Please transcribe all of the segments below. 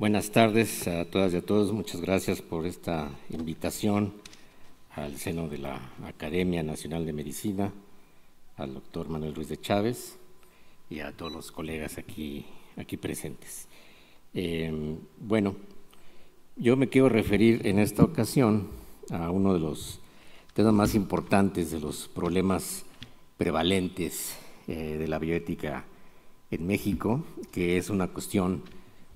buenas tardes a todas y a todos. Muchas gracias por esta invitación al seno de la Academia Nacional de Medicina, al doctor Manuel Ruiz de Chávez y a todos los colegas aquí, aquí presentes. Em, bueno, yo me quiero referir en esta ocasión a uno de los temas más importantes de los problemas prevalentes eh, de la bioética en México, que es una cuestión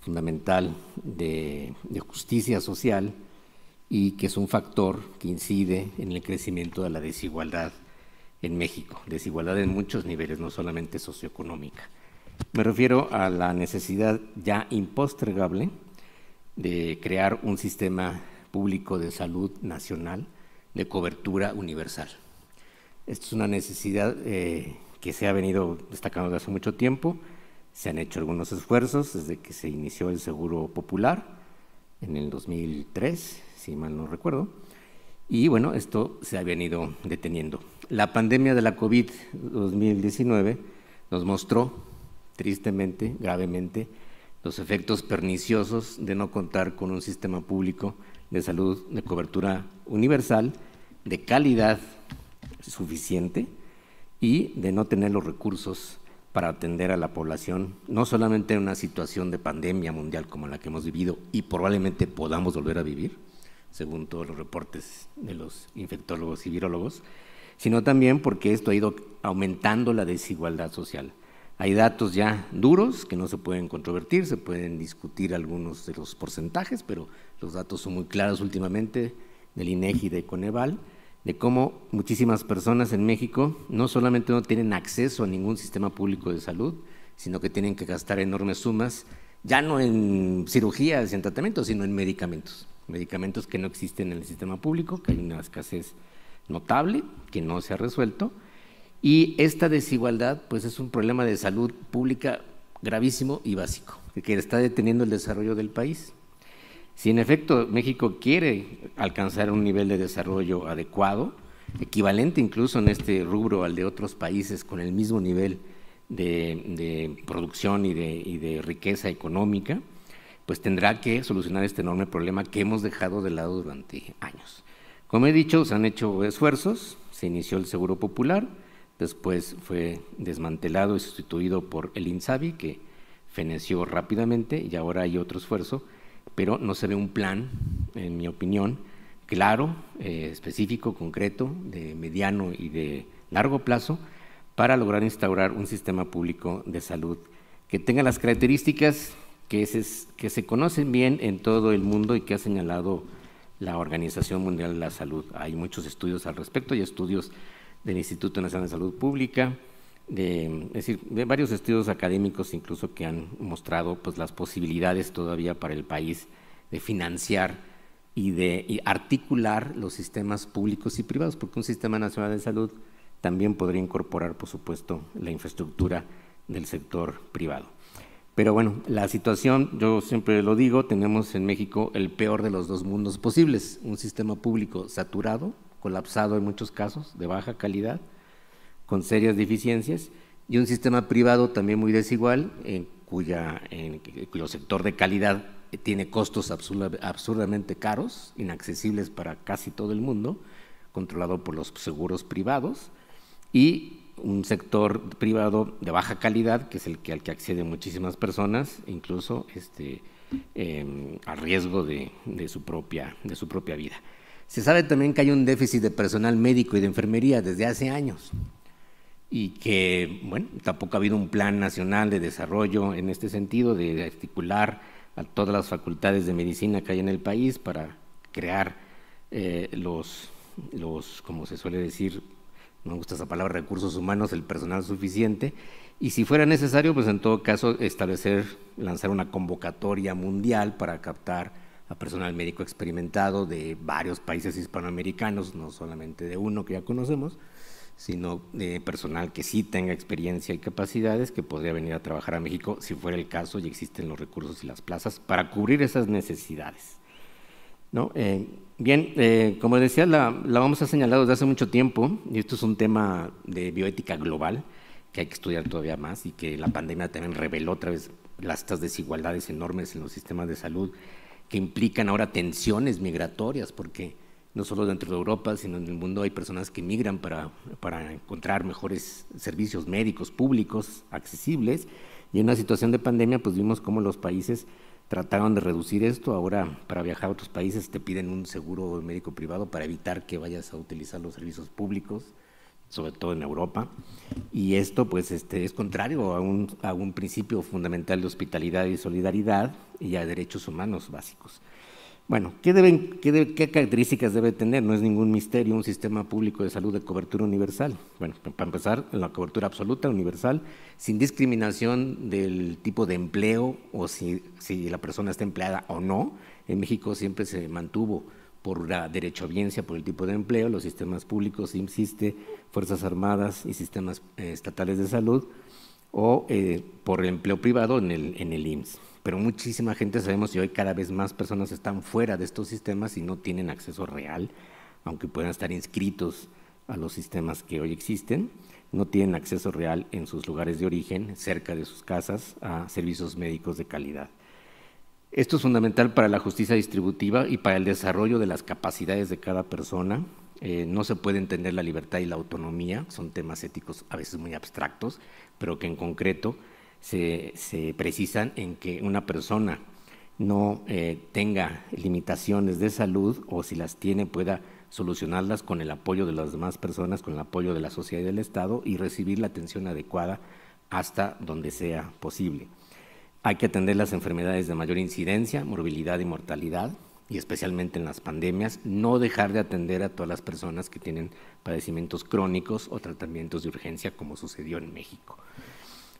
fundamental de, justicia social y que es un factor que incide en el crecimiento de la desigualdad en México, desigualdad en muchos niveles, no solamente socioeconómica. Me refiero a la necesidad ya impostregable de crear un sistema público de salud nacional de cobertura universal. Esto es una necesidad eh, se ha venido destacando desde hace mucho tiempo. Se han hecho algunos esfuerzos desde que se inició el Seguro Popular en el 2003, si mal no recuerdo. Y bueno, esto se ha venido deteniendo. La pandemia de la COVID-2019 nos mostró tristemente, gravemente, los efectos perniciosos de no contar con un sistema público de salud de cobertura universal, de calidad suficiente, y de no tener los recursos para atender a la población, no solamente en una situación de pandemia mundial como la que hemos vivido y probablemente podamos volver a vivir, según todos los reportes de los infectólogos y virologos sino también porque esto ha ido aumentando la desigualdad social. Hay datos ya duros que no se pueden controvertir, se pueden discutir algunos de los porcentajes, pero los datos son muy claros últimamente del INEGI de Coneval, de cómo muchísimas personas en México no solamente no tienen acceso a ningún sistema público de salud, sino que tienen que gastar enormes sumas, ya no en cirugías y en tratamientos, sino en medicamentos. Medicamentos que no existen en el sistema público, que hay una escasez notable, que no se ha resuelto. Y esta desigualdad pues es un problema de salud pública gravísimo y básico, que está deteniendo el desarrollo del país. Si en efecto México quiere alcanzar un nivel de desarrollo adecuado, equivalente incluso en este rubro al de otros países con el mismo nivel de, producción y de, y de riqueza económica, pues tendrá que solucionar este enorme problema que hemos dejado de lado durante años. Como he dicho, se han hecho esfuerzos, se inició el Seguro Popular, después fue desmantelado y sustituido por el INSABI, que feneció rápidamente, y ahora hay otro esfuerzo pero no se ve un plan, en mi opinión, claro, eh, específico, concreto, de mediano y de largo plazo para lograr instaurar un sistema público de salud que tenga las características que se, que se conocen bien en todo el mundo y que ha señalado la Organización Mundial de la Salud. Hay muchos estudios al respecto y estudios del Instituto Nacional de Salud Pública, de, es decir, de varios estudios académicos incluso que han mostrado pues, las posibilidades todavía para el país de financiar y de articular los sistemas públicos y privados, porque un sistema nacional de salud también podría incorporar, por supuesto, la infraestructura del sector privado. Pero bueno, la situación, yo siempre lo digo, tenemos en México el peor de los dos mundos posibles, un sistema público saturado, colapsado en muchos casos, de baja calidad, con serias deficiencias y un sistema privado también muy desigual, en cuya, en cuyo sector de calidad tiene costos absurdamente caros, inaccesibles para casi todo el mundo, controlado por los seguros privados, y un sector privado de baja calidad, que es el que, al que acceden muchísimas personas, incluso este, em, a riesgo su propia, de su propia vida. Se sabe también que hay un déficit de personal médico y de enfermería desde hace años y que, bueno, tampoco ha habido un plan nacional de desarrollo en este sentido, de articular a todas las facultades de medicina que hay en el país para crear eh, los, los, como se suele decir, no me gusta esa palabra, recursos humanos, el personal suficiente, y si fuera necesario, pues en todo caso establecer, lanzar una convocatoria mundial para captar a personal médico experimentado de varios países hispanoamericanos, no solamente de uno que ya conocemos, sino de eh, personal que sí tenga experiencia y capacidades que podría venir a trabajar a México si fuera el caso y existen los recursos y las plazas para cubrir esas necesidades. ¿No? Eh, bien, eh, como decía, la, vamos a señalar desde hace mucho tiempo, y esto es un tema de bioética global que hay que estudiar todavía más y que la pandemia también reveló otra vez las, estas desigualdades enormes en los sistemas de salud que implican ahora tensiones migratorias, porque no solo dentro de Europa, sino en el mundo hay personas que migran para, para encontrar mejores servicios médicos públicos accesibles. Y en una situación de pandemia, pues vimos cómo los países trataron de reducir esto. Ahora, para viajar a otros países, te piden un seguro médico privado para evitar que vayas a utilizar los servicios públicos, sobre todo en Europa. Y esto, pues, este, es contrario a un, a un principio fundamental de hospitalidad y solidaridad y a derechos humanos básicos. Bueno, ¿qué, deben, qué, características debe tener? No es ningún misterio un sistema público de salud de cobertura universal. Bueno, para empezar, la cobertura absoluta, universal, sin discriminación del tipo de empleo o si, la persona está empleada o no. En México siempre se mantuvo por la derechoviencia, por el tipo de empleo, los sistemas públicos, insiste, Fuerzas Armadas y sistemas eh, estatales de salud o eh, por por empleo privado en el, en el IMSS. Pero muchísima gente sabemos que hoy cada vez más personas están fuera de estos sistemas y no tienen acceso real, aunque puedan estar inscritos a los sistemas que hoy existen, no tienen acceso real en sus lugares de origen, cerca de sus casas, a servicios médicos de calidad. Esto es fundamental para la justicia distributiva y para el desarrollo de las capacidades de cada persona. Eh, no se puede entender la libertad y la autonomía, son temas éticos a veces muy abstractos, pero que en concreto se, precisan en que una persona no eh, tenga limitaciones de salud o si las tiene pueda solucionarlas con el apoyo de las demás personas, con el apoyo de la sociedad y del Estado y recibir la atención adecuada hasta donde sea posible. Hay que atender las enfermedades de mayor incidencia, morbilidad y mortalidad, y especialmente en las pandemias, no dejar de atender a todas las personas que tienen padecimientos crónicos o tratamientos de urgencia, como sucedió en México.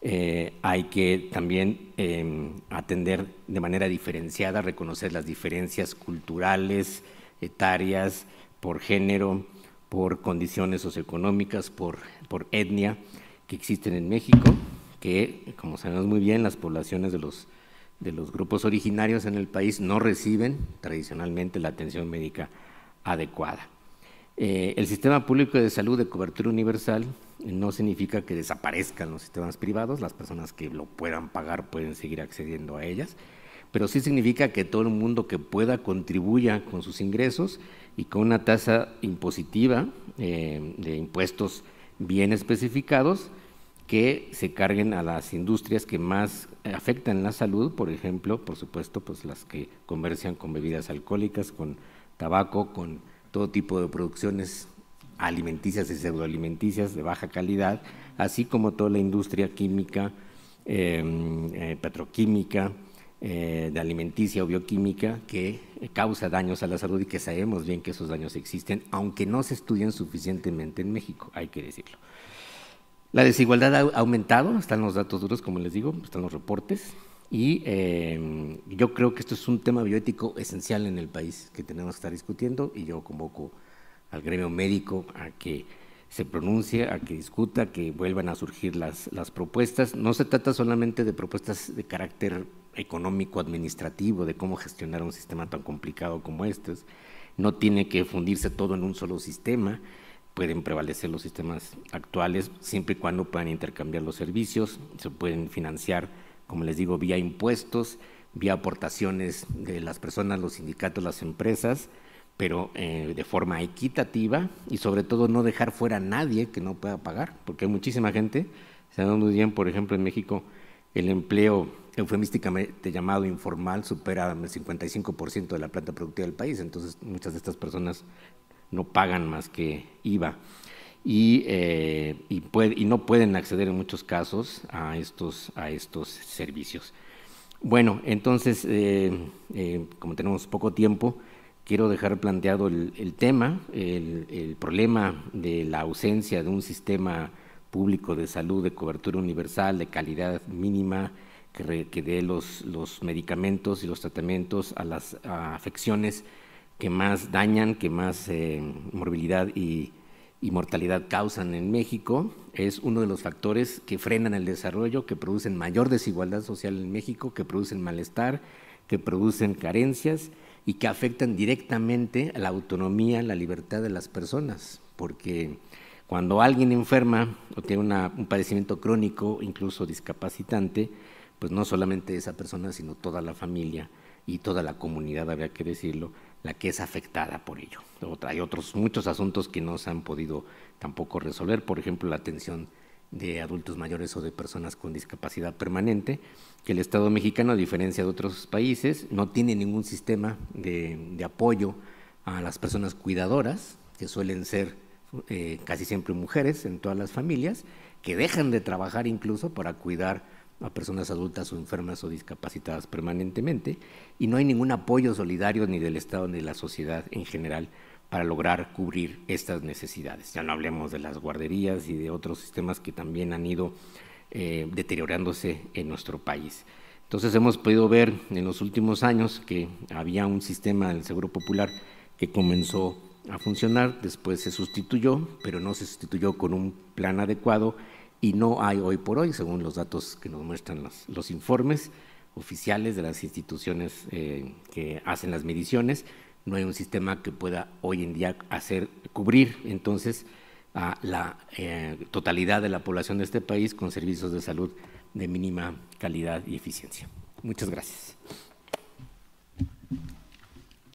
Eh, hay que también em, atender de manera diferenciada, reconocer las diferencias culturales, etarias, por género, por condiciones socioeconómicas, por, por etnia que existen en México que, como sabemos muy bien, las poblaciones de los, grupos originarios en el país no reciben tradicionalmente la atención médica adecuada. Eh, el sistema público de salud de cobertura universal no significa que desaparezcan los sistemas privados, las personas que lo puedan pagar pueden seguir accediendo a ellas, pero sí significa que todo el mundo que pueda contribuya con sus ingresos y con una tasa impositiva eh, de impuestos bien especificados que se carguen a las industrias que más eh, afectan la salud, por ejemplo, por supuesto, pues las que comercian con bebidas alcohólicas, con tabaco, con todo tipo de producciones alimenticias y pseudoalimenticias de baja calidad, así como toda la industria química, em, eh, petroquímica, eh, de alimenticia o bioquímica que causa daños a la salud y que sabemos bien que esos daños existen, aunque no se estudian suficientemente en México, hay que decirlo. La desigualdad ha aumentado, están los datos duros, como les digo, están los reportes. Y eh, yo creo que esto es un tema bioético esencial en el país que tenemos que estar discutiendo y yo convoco al gremio médico a que se pronuncie, a que discuta, que vuelvan a surgir las, las propuestas. No se trata solamente de propuestas de carácter económico, administrativo, de cómo gestionar un sistema tan complicado como este. No tiene que fundirse todo en un solo sistema pueden prevalecer los sistemas actuales siempre y cuando puedan intercambiar los servicios, se pueden financiar, como les digo, vía impuestos, vía aportaciones de las personas, los sindicatos, las empresas, pero eh, de forma equitativa y sobre todo no dejar fuera a nadie que no pueda pagar, porque hay muchísima gente, se dan muy bien, por ejemplo, en México el empleo eufemísticamente llamado informal supera el 55% de la planta productiva del país, entonces muchas de estas personas no pagan más que IVA. Eh, y, no pueden acceder en muchos casos a estos, a estos servicios. Bueno, entonces, eh, eh, como tenemos poco tiempo, quiero dejar planteado el, tema, el, problema de la ausencia de un sistema público de salud de cobertura universal, de calidad mínima, que, que dé los, los medicamentos y los tratamientos a las afecciones que más dañan, que más eh, morbilidad y, mortalidad causan en México, es uno de los factores que frenan el desarrollo, que producen mayor desigualdad social en México, que producen malestar, que producen carencias y que afectan directamente a la autonomía, la libertad de las personas, porque cuando alguien enferma o tiene un padecimiento crónico, incluso discapacitante, pues no solamente esa persona, sino toda la familia y toda la comunidad, habría que decirlo, la que es afectada por ello. hay otros muchos asuntos que no se han podido tampoco resolver, por ejemplo, la atención de adultos mayores o de personas con discapacidad permanente, que el Estado mexicano, a diferencia de otros países, no tiene ningún sistema de, apoyo a las personas cuidadoras, que suelen ser eh, casi siempre mujeres en todas las familias, que dejan de trabajar incluso para cuidar a personas adultas o enfermas o discapacitadas permanentemente y no hay ningún apoyo solidario ni del Estado ni de la sociedad en general para lograr cubrir estas necesidades. Ya no hablemos de las guarderías y de otros sistemas que también han ido eh, deteriorándose en nuestro país. Entonces hemos podido ver en los últimos años que había un sistema del Seguro Popular que comenzó a funcionar, después se sustituyó, pero no se sustituyó con un plan adecuado y no hay hoy por hoy, según los datos que nos muestran los, informes oficiales de las instituciones eh, que hacen las mediciones, no hay un sistema que pueda hoy en día hacer cubrir entonces a la eh, totalidad de la población de este país con servicios de salud de mínima calidad y eficiencia. Muchas gracias.